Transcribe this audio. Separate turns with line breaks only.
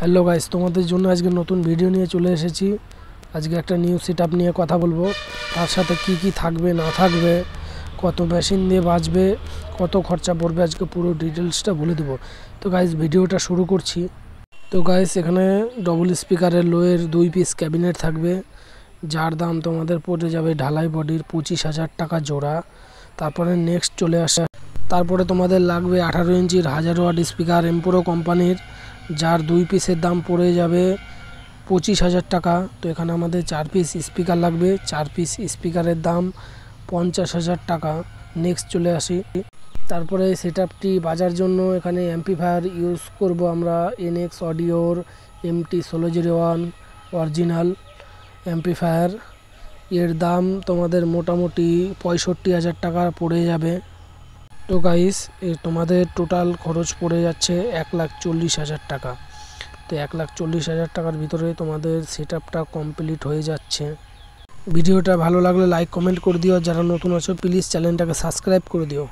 hello guys তোমাদের জন্য আজকে নতুন ভিডিও নিয়ে চলে এসেছি আজকে একটা নিউ সেট নিয়ে কথা বলবো তার সাথে কি কি থাকবে না থাকবে কত মেশিন দিয়ে বাঁচবে কত খরচা পড়বে আজকে পুরো ডিটেলসটা বলে দেবো তো গাইস ভিডিওটা শুরু করছি তো গাইস এখানে ডবল স্পিকারের লোয়ের দুই পিস ক্যাবিনেট থাকবে যার দাম তোমাদের পড়ে যাবে ঢালাই বডির পঁচিশ হাজার টাকা জোড়া তারপরে নেক্সট চলে আসা তারপরে তোমাদের লাগবে আঠারো ইঞ্চির হাজার ওয়াট স্পিকার এমপুরো কোম্পানির যার দুই পিসের দাম পড়ে যাবে পঁচিশ হাজার টাকা তো এখানে আমাদের চার পিস স্পিকার লাগবে চার পিস স্পিকারের দাম পঞ্চাশ হাজার টাকা নেক্সট চলে আসি তারপরে সেট আপটি বাজার জন্য এখানে অ্যাম্পিফায়ার ইউজ করব আমরা এনএক্স অডিওর এমটি ষোলো জিরো ওয়ান অরিজিনাল অ্যাম্পিফায়ার এর দাম তোমাদের মোটামুটি পঁয়ষট্টি হাজার টাকা পড়ে যাবে তো গাইস তোমাদের টোটাল খরচ পড়ে যাচ্ছে এক লাখ চল্লিশ হাজার টাকা তো এক লাখ চল্লিশ হাজার টাকার ভিতরে তোমাদের সেট আপটা কমপ্লিট হয়ে যাচ্ছে ভিডিওটা ভালো লাগলে লাইক কমেন্ট করে দিও যারা নতুন আছো প্লিজ চ্যানেলটাকে সাবস্ক্রাইব করে দিও